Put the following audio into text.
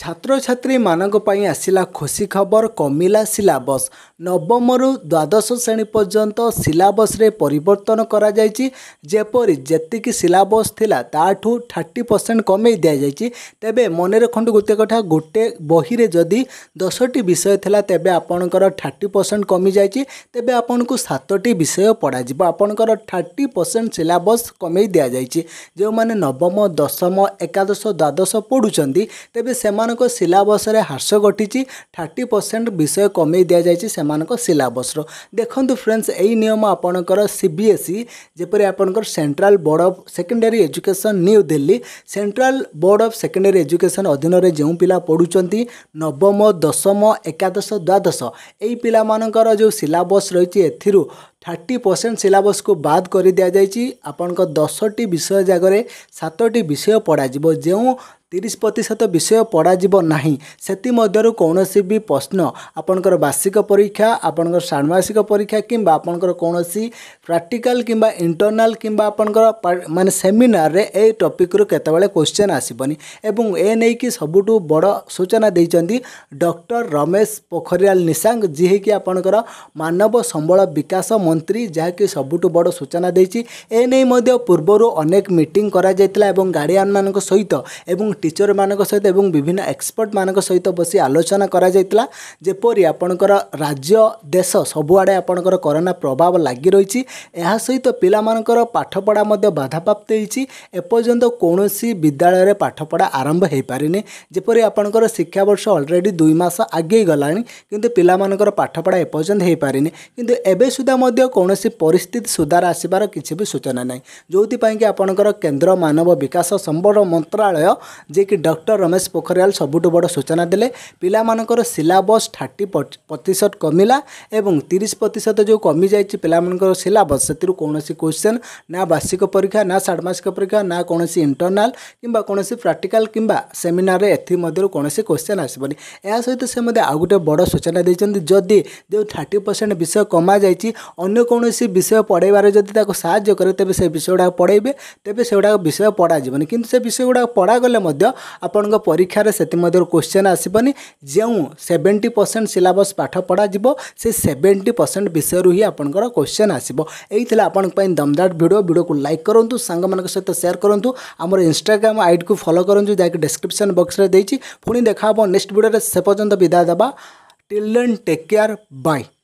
ଛାତ୍ରଛାତ୍ରୀମାନଙ୍କ ପାଇଁ ଆସିଲା ଖୁସି ଖବର କମିଲା ସିଲାବସ୍ ନବମରୁ ଦ୍ୱାଦଶ ଶ୍ରେଣୀ ପର୍ଯ୍ୟନ୍ତ ସିଲାବସ୍ରେ ପରିବର୍ତ୍ତନ କରାଯାଇଛି ଯେପରି ଯେତିକି ସିଲାବସ୍ ଥିଲା ତାଠୁ ଥାର୍ଟି ପରସେଣ୍ଟ କମେଇ ଦିଆଯାଇଛି ତେବେ ମନେ ରଖନ୍ତୁ ଗୋଟେ କଥା ଗୋଟେ ବହିରେ ଯଦି ଦଶଟି ବିଷୟ ଥିଲା ତେବେ ଆପଣଙ୍କର ଥାର୍ଟି ପରସେଣ୍ଟ କମିଯାଇଛି ତେବେ ଆପଣଙ୍କୁ ସାତଟି ବିଷୟ ପଢ଼ାଯିବ ଆପଣଙ୍କର ଥାର୍ଟି ପରସେଣ୍ଟ ସିଲାବସ୍ କମେଇ ଦିଆଯାଇଛି ଯେଉଁମାନେ ନବମ ଦଶମ ଏକାଦଶ ଦ୍ୱାଦଶ ପଢ଼ୁଛନ୍ତି ତେବେ ସେମାନେ ସେମାନଙ୍କ ସିଲାବସରେ ହ୍ରାସ ଘଟିଛି ଥାର୍ଟି ପରସେଣ୍ଟ ବିଷୟ କମେଇ ଦିଆଯାଇଛି ସେମାନଙ୍କ ସିଲାବସ୍ର ଦେଖନ୍ତୁ ଫ୍ରେଣ୍ଡସ୍ ଏହି ନିୟମ ଆପଣଙ୍କର ସି ବି ଏସ୍ ସି ଯେପରି ଆପଣଙ୍କର central board of secondary education new Delhi central board of secondary education ଅଧୀନରେ ଯେଉଁ ପିଲା ପଢ଼ୁଛନ୍ତି ନବମ ଦଶମ ଏକାଦଶ ଦ୍ୱାଦଶ ଏହି ପିଲାମାନଙ୍କର ଯେଉଁ ସିଲାବସ୍ ରହିଛି ଏଥିରୁ ଥାର୍ଟି ପରସେଣ୍ଟ ସିଲାବସ୍କୁ ବାଦ୍ କରି ଦିଆଯାଇଛି ଆପଣଙ୍କ ଦଶଟି ବିଷୟ ଜାଗାରେ ସାତଟି ବିଷୟ ପଢ଼ାଯିବ ଯେଉଁ ତିରିଶ ପ୍ରତିଶତ ବିଷୟ ପଢ଼ାଯିବ ନାହିଁ ସେଥିମଧ୍ୟରୁ କୌଣସି ବି ପ୍ରଶ୍ନ ଆପଣଙ୍କର ବାର୍ଷିକ ପରୀକ୍ଷା ଆପଣଙ୍କର ଷାଣ୍ମାସିକ ପରୀକ୍ଷା କିମ୍ବା ଆପଣଙ୍କର କୌଣସି ପ୍ରାକ୍ଟିକାଲ କିମ୍ବା ଇଣ୍ଟରନାଲ କିମ୍ବା ଆପଣଙ୍କର ମାନେ ସେମିନାରରେ ଏଇ ଟପିକ୍ରୁ କେତେବେଳେ କୋଶ୍ଚେନ୍ ଆସିବନି ଏବଂ ଏ ନେଇକି ସବୁଠୁ ବଡ଼ ସୂଚନା ଦେଇଛନ୍ତି ଡକ୍ଟର ରମେଶ ପୋଖରିଆଲ ନିଶାଙ୍କ ଯିଏକି ଆପଣଙ୍କର ମାନବ ସମ୍ବଳ ବିକାଶ ମନ୍ତ୍ରୀ ଯାହାକି ସବୁଠୁ ବଡ଼ ସୂଚନା ଦେଇଛି ଏ ନେଇ ମଧ୍ୟ ପୂର୍ବରୁ ଅନେକ ମିଟିଂ କରାଯାଇଥିଲା ଏବଂ ଗାର୍ଡ଼ିଆନମାନଙ୍କ ସହିତ ଏବଂ ଟିଚରମାନଙ୍କ ସହିତ ଏବଂ ବିଭିନ୍ନ ଏକ୍ସପର୍ଟମାନଙ୍କ ସହିତ ବସି ଆଲୋଚନା କରାଯାଇଥିଲା ଯେପରି ଆପଣଙ୍କର ରାଜ୍ୟ ଦେଶ ସବୁଆଡ଼େ ଆପଣଙ୍କର କରୋନା ପ୍ରଭାବ ଲାଗି ରହିଛି ଏହା ସହିତ ପିଲାମାନଙ୍କର ପାଠପଢ଼ା ମଧ୍ୟ ବାଧାପ୍ରାପ୍ତ ହୋଇଛି ଏପର୍ଯ୍ୟନ୍ତ କୌଣସି ବିଦ୍ୟାଳୟରେ ପାଠପଢ଼ା ଆରମ୍ଭ ହୋଇପାରିନି ଯେପରି ଆପଣଙ୍କର ଶିକ୍ଷାବର୍ଷ ଅଲରେଡ଼ି ଦୁଇ ମାସ ଆଗେଇ ଗଲାଣି କିନ୍ତୁ ପିଲାମାନଙ୍କର ପାଠପଢ଼ା ଏପର୍ଯ୍ୟନ୍ତ ହୋଇପାରିନି କିନ୍ତୁ ଏବେ ସୁଦ୍ଧା ମଧ୍ୟ ମଧ୍ୟ କୌଣସି ପରିସ୍ଥିତି ସୁଧାର ଆସିବାର କିଛି ବି ସୂଚନା ନାହିଁ ଯେଉଁଥିପାଇଁକି ଆପଣଙ୍କର କେନ୍ଦ୍ର ମାନବ ବିକାଶ ସମ୍ବଳ ମନ୍ତ୍ରାଳୟ ଯିଏକି ଡକ୍ଟର ରମେଶ ପୋଖରିଆଲ ସବୁଠୁ ବଡ଼ ସୂଚନା ଦେଲେ ପିଲାମାନଙ୍କର ସିଲାବସ୍ ଥାର୍ଟି ପ୍ରତିଶତ କମିଲା ଏବଂ ତିରିଶ ପ୍ରତିଶତ ଯେଉଁ କମିଯାଇଛି ପିଲାମାନଙ୍କର ସିଲାବସ୍ ସେଥିରୁ କୌଣସି କ୍ୱେଶ୍ଚନ୍ ନା ବାର୍ଷିକ ପରୀକ୍ଷା ନା ଷାଡ଼ମାସିକ ପରୀକ୍ଷା ନା କୌଣସି ଇଣ୍ଟରନାଲ୍ କିମ୍ବା କୌଣସି ପ୍ରାକ୍ଟିକାଲ୍ କିମ୍ବା ସେମିନାରରେ ଏଥିମଧ୍ୟରୁ କୌଣସି କ୍ୱେଶ୍ଚନ୍ ଆସିବନି ଏହା ସହିତ ସେ ମଧ୍ୟ ଆଉ ଗୋଟେ ବଡ଼ ସୂଚନା ଦେଇଛନ୍ତି ଯଦି ଯେଉଁ ଥାର୍ଟି ପରସେଣ୍ଟ ବିଷୟ କମାଯାଇଛି ଅନ୍ୟ କୌଣସି ବିଷୟ ପଢ଼ାଇବାରେ ଯଦି ତାକୁ ସାହାଯ୍ୟ କରିବେ ତେବେ ସେ ବିଷୟ ଗୁଡ଼ାକ ପଢ଼ାଇବେ ତେବେ ସେଗୁଡ଼ାକ ବିଷୟ ପଢ଼ାଯିବନି କିନ୍ତୁ ସେ ବିଷୟ ଗୁଡ଼ାକ ପଢ଼ାଗଲେ ମଧ୍ୟ ଆପଣଙ୍କ ପରୀକ୍ଷାରେ ସେଥିମଧ୍ୟରୁ କୋଶ୍ଚେନ୍ ଆସିବନି ଯେଉଁ ସେଭେଣ୍ଟି ପରସେଣ୍ଟ ସିଲାବସ୍ ପାଠ ପଢ଼ାଯିବ ସେ ସେଭେଣ୍ଟି ପରସେଣ୍ଟ ବିଷୟରୁ ହିଁ ଆପଣଙ୍କର କୋଶ୍ଚେନ୍ ଆସିବ ଏଇ ଥିଲା ଆପଣଙ୍କ ପାଇଁ ଦମଦାର ଭିଡ଼ିଓ ଭିଡ଼ିଓକୁ ଲାଇକ୍ କରନ୍ତୁ ସାଙ୍ଗମାନଙ୍କ ସହିତ ସେୟାର କରନ୍ତୁ ଆମର ଇନଷ୍ଟାଗ୍ରାମ୍ ଆଇଡ଼ିକୁ ଫଲୋ କରନ୍ତୁ ଯାହାକି ଡେସ୍କ୍ରିପ୍ସନ୍ ବକ୍ସରେ ଦେଇଛି ପୁଣି ଦେଖା ହେବ ନେକ୍ସଟ ଭିଡ଼ିଓରେ ସେ ପର୍ଯ୍ୟନ୍ତ ବିଦାୟ ଦେବା till then take care bye